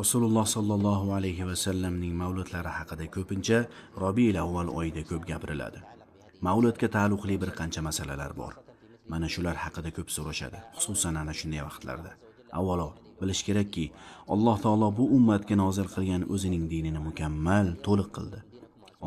rasululloh sollallohu alayhi vasallamning mavludlari haqida ko'pincha robiil avval oyida ko'p gapiriladi mavludga taalluqli bir qancha masalalar bor mana shular haqida ko'p so'rashadi xususan ana shunday vaqtlarda avvalo bilish kerakki alloh taolo bu ummatga nozil qilgan o'zining dinini mukammal to'liq qildi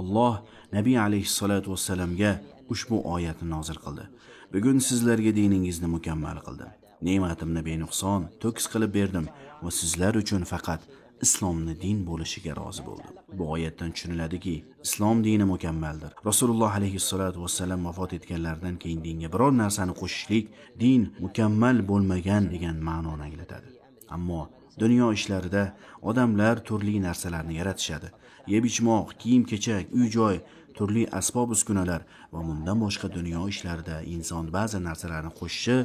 alloh nabiy alayhissalotu vassalamga ushbu oyatni nozil qildi bugun sizlarga diningizni mukammal qildi ne'matimni benuqson to'kis qilib berdim va sizlar uchun faqat islomni din bo'lishiga rozi bo'ldim bu oyatdan tushuniladiki islom dini mukammaldir rasululloh alayhissalotu vassalam vafot etganlaridan keyin dinga biror narsani qo'shishlik din mukammal bo'lmagan degan ma'noni anglatadi ammo dunyo ishlarida odamlar turli narsalarni yaratishadi yeb ichmoq kiyim kechak uy joy turli asbob uskunalar va bundan boshqa dunyo ishlarida inson ba'zi narsalarni qo'shishi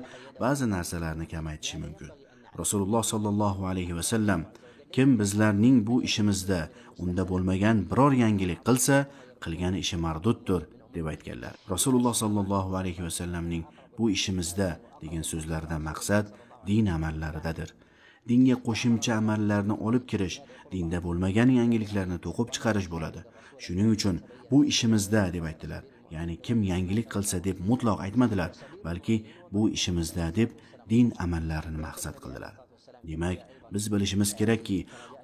ba'zi narsalarni kamaytishi mumkin rasululloh sollallohu alayhi vasallam kim bizlarning bu ishimizda unda bo'lmagan biror yangilik qilsa qilgan ishi marduddir deb aytganlar rasululloh sollallohu alayhi vasallamning bu ishimizda degan so'zlaridan maqsad din amallaridadir dinga qo'shimcha amallarni olib kirish dinda bo'lmagan yangiliklarni to'qib chiqarish bo'ladi shuning uchun bu ishimizda deb aytdilar ya'ni kim yangilik qilsa deb mutloq aytmadilar balki bu ishimizda deb din amallarini maqsad qildilar demak biz bilishimiz kerakki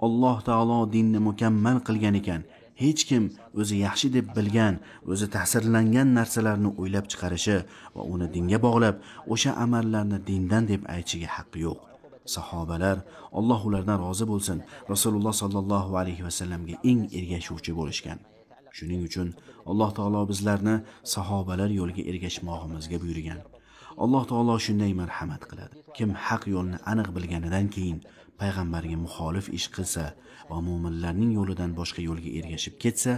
alloh taolo dinni mukammal qilgan ekan hech kim o'zi yaxshi deb bilgan o'zi ta'sirlangan narsalarni o'ylab chiqarishi va uni dinga bog'lab o'sha amallarni dindan deb aytishiga haqqi yo'q sahobalar alloh ulardan rozi bo'lsin rasululloh sollallohu alayhi vasallamga eng ergashuvchi bo'lishgan shuning uchun alloh taolo bizlarni sahobalar yo'liga ergashmog'imizga buyurgan alloh taolo shunday marhamat qiladi kim haq yo'lni aniq bilganidan keyin payg'ambarga muxolif ish qilsa va mo'minlarning yo'lidan boshqa yo'lga ergashib ketsa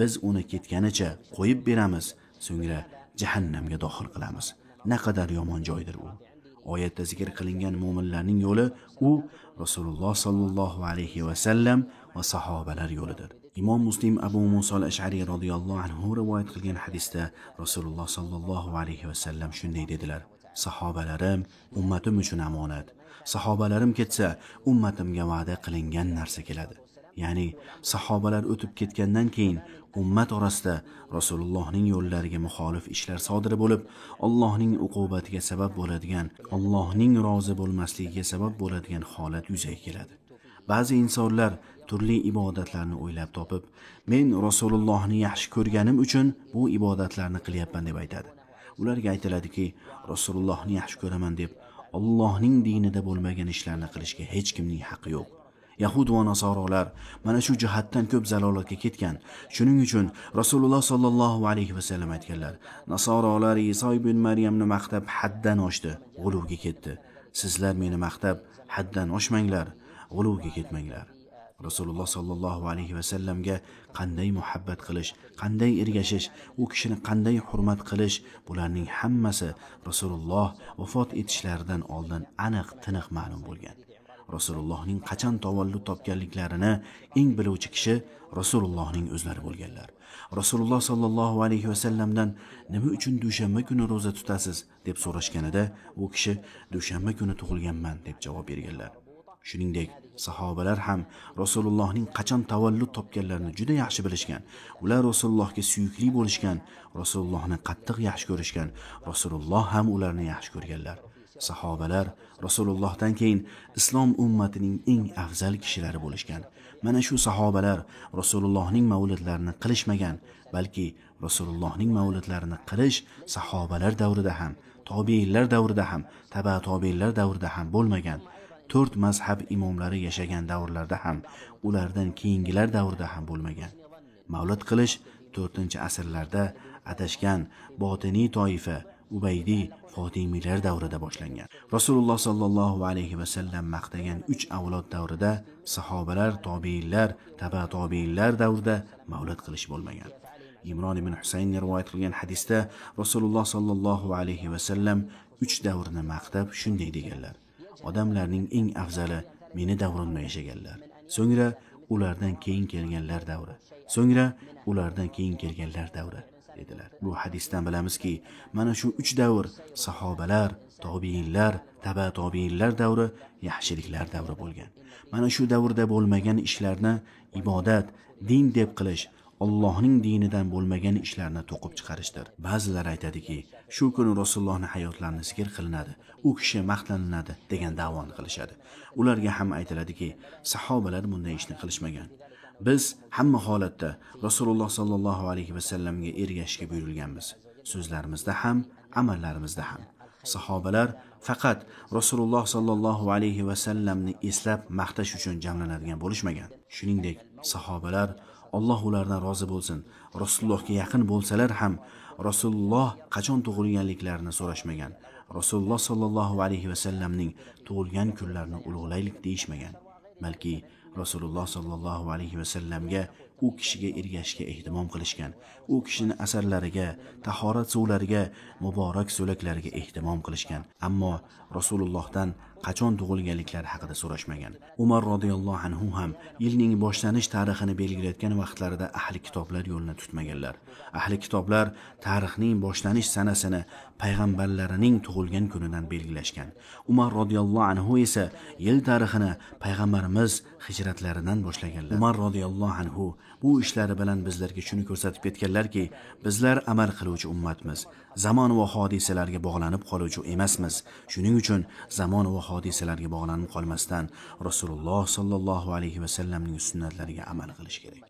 biz uni ketganicha qo'yib beramiz so'ngra jahannamga dohil qilamiz naqadar yomon joydir u oyatda zikr qilingan mo'minlarning yo'li u rasululloh sollallohu alayhi vasallam va sahobalar yo'lidir imom muslim abu muso al ashariy roziyallohu anhu rivoyat qilgan hadisda rasululloh sollallohu alayhi vasallam shunday dedilar sahobalarim ummatim uchun omonat sahobalarim ketsa ummatimga va'da qilingan narsa keladi ya'ni sahobalar o'tib ketgandan keyin ummat orasida rasulullohning yo'llariga muxolif ishlar sodir bo'lib allohning uqubatiga sabab bo'ladigan allohning rozi bo'lmasligiga sabab bo'ladigan holat yuzaga keladi ba'zi insonlar turli ibodatlarni o'ylab topib men rasulullohni yaxshi ko'rganim uchun bu ibodatlarni qilyapman deb aytadi ularga aytiladiki rasulullohni yaxshi ko'raman deb allohning dinida bo'lmagan ishlarni qilishga hech kimning haqqi yo'q yahud va nasorolar mana shu jihatdan ko'p zalolatga ketgan shuning uchun rasululloh sollallohu alayhi vasallam aytganlar nasorolar iso ibn maryamni maqtab haddan oshdi g'uluvga ketdi sizlar meni maqtab haddan oshmanglar g'uluvga ketmanglar rasululloh sollallohu alayhi vasallamga qanday muhabbat qilish qanday ergashish u kishini qanday hurmat qilish bularning hammasi rasululloh vafot etishlaridan oldin aniq tiniq ma'lum bo'lgan rasulullohning qachon tavallud topganliklarini eng biluvchi kishi rasulullohning o'zlari bo'lganlar rasululloh sollallohu alayhi vasallamdan nima uchun dushanba kuni ro'za tutasiz deb so'rashganida u kishi dushanba kuni tug'ilganman deb javob berganlar shuningdek sahobalar ham rasulullohning qachon tavallud topganlarini juda yaxshi bilishgan ular rasulullohga suyukli bo'lishgan rasulullohni qattiq yaxshi ko'rishgan rasululloh ham ularni yaxshi ko'rganlar sahobalar rasulullohdan keyin islom ummatining eng afzal kishilari bo'lishgan mana shu sahobalar rasulullohning mavlidlarini qilishmagan balki rasulullohning mavlidlarini qilish sahobalar davrida ham tobeinlar davrida ham taba tobeinlar davrida ham bo'lmagan to'rt mazhab imomlari yashagan davrlarda ham ulardan keyingilar davrida ham bo'lmagan mavlid qilish to'rtinchi asrlarda adashgan botiniy toifa ubaydiy fotimiylar davrida boshlangan rasululloh sollallohu alayhi vasallam maqtagan uch avlod davrida sahobalar tobeinlar taba tobeinlar davrida mavlid qilish bo'lmagan imron ibn husayn rivoyat qilgan hadisda rasululloh sollallohu alayhi vasallam uch davrni maqtab shunday deganlar odamlarning eng afzali meni davrimda yashaganlar so'ngra ulardan keyin kelganlar davri so'ngra ulardan keyin kelganlar davri edilar bu hadisdan bilamizki mana shu uch davr sahobalar tobiinlar taba tobiinlar davri yaxshiliklar davri bo'lgan mana shu davrda bo'lmagan ishlarni ibodat din deb qilish Allohning dinidan bo'lmagan ishlarni to'qib chiqarishdir. Ba'zilar aytadiki, shu kuni rasulullohni hayotlarini zikr qilinadi, u kishi maqtaninadi degan da'voni qilishadi. Ularga ham aytiladiki, sahobalar bunday ishni qilishmagan. biz hamma holatda rasululloh sollallohu alayhi vasallamga ergashishga buyurilganmiz so'zlarimizda ham amallarimizda ham sahobalar faqat rasululloh sollallohu alayhi vasallamni eslab maqtash uchun jamlanadigan bo'lishmagan shuningdek sahobalar alloh ulardan rozi bo'lsin rasulullohga yaqin bo'lsalar ham rasululloh qachon tug'ilganliklarini so'rashmagan rasululloh sollallohu alayhi vasallamning tug'ilgan kunlarini ulug'laylik deyishmagan balki rasululloh sollallohu alayhi vasallamga u kishiga ergashishga ehtimom qilishgan u kishini asarlariga tahorat suvlariga muborak so'laklariga ehtimom qilishgan ammo rasulullohdan qachon tug'ilganliklari haqida so'rashmagan umar roziyallohu anhu ham yilning boshlanish tarixini belgilayotgan vaqtlarida ahli kitoblar yo'lini tutmaganlar ahli kitoblar tarixning boshlanish sanasini payg'ambarlarining tug'ilgan kunidan belgilashgan umar roziyallohu anhu esa yil tarixini payg'ambarimiz hijrat hijratlaridan boshlaganlar umar roziyallohu anhu bu ishlari bilan bizlarga shuni ko'rsatib ketganlarki bizlar amal qiluvchi ummatmiz zamon va hodisalarga bog'lanib qoluvchi emasmiz shuning uchun zamon va hodisalarga bog'lanib qolmasdan rasululloh sollallohu alayhi vasallamning sunnatlariga amal qilish kerak